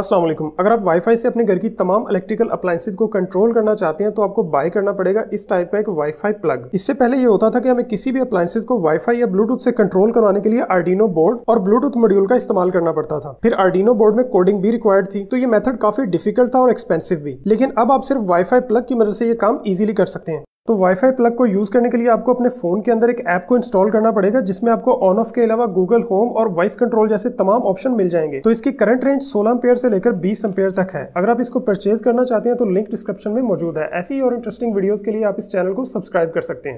वालेकुम अगर आप वाईफाई से अपने घर की तमाम इलेक्ट्रिकल अप्लाइंसेज को कंट्रोल करना चाहते हैं तो आपको बाय करना पड़ेगा इस टाइप का एक वाईफाई प्लग इससे पहले ये होता था कि हमें किसी भी अप्लाइंसेज को वाईफाई या ब्लूटूथ से कंट्रोल करवाने के लिए आर्डिनो बोर्ड और ब्लूटूथ मॉड्यूल का इस्तेमाल करना पड़ता था फिर आर्डिनो बोर्ड में कोडिंग भी रिक्वायर्ड थी तो ये मेथड काफी डिफिकल्ट था और एक्सपेंसिव भी लेकिन अब आप सिर्फ वाईफाई प्लग की मदद से ये काम ईजिली कर सकते हैं तो वाईफाई प्लग को यूज़ करने के लिए आपको अपने फ़ोन के अंदर एक ऐप को इंस्टॉल करना पड़ेगा जिसमें आपको ऑन ऑफ के अलावा गूगल होम और वॉइस कंट्रोल जैसे तमाम ऑप्शन मिल जाएंगे तो इसकी करंट रेंज 16 एम्पेयर से लेकर 20 एम्पेयर तक है अगर आप इसको परचेज करना चाहते हैं तो लिंक डिस्क्रिप्शन में मौजूद है ऐसी और इंटरेस्टिंग वीडियोज़ के लिए आप इस चैनल को सब्सक्राइब कर सकते हैं